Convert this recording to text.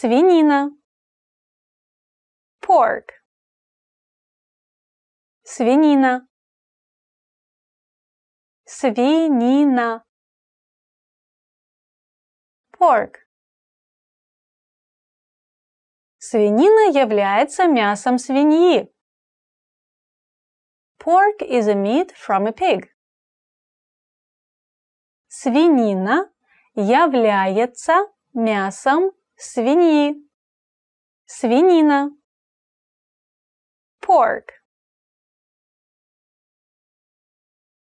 свинина pork свинина свинина pork Свинина является мясом свиньи. Pork is a meat from a pig. Свинина является мясом свиньи, свинина, pork.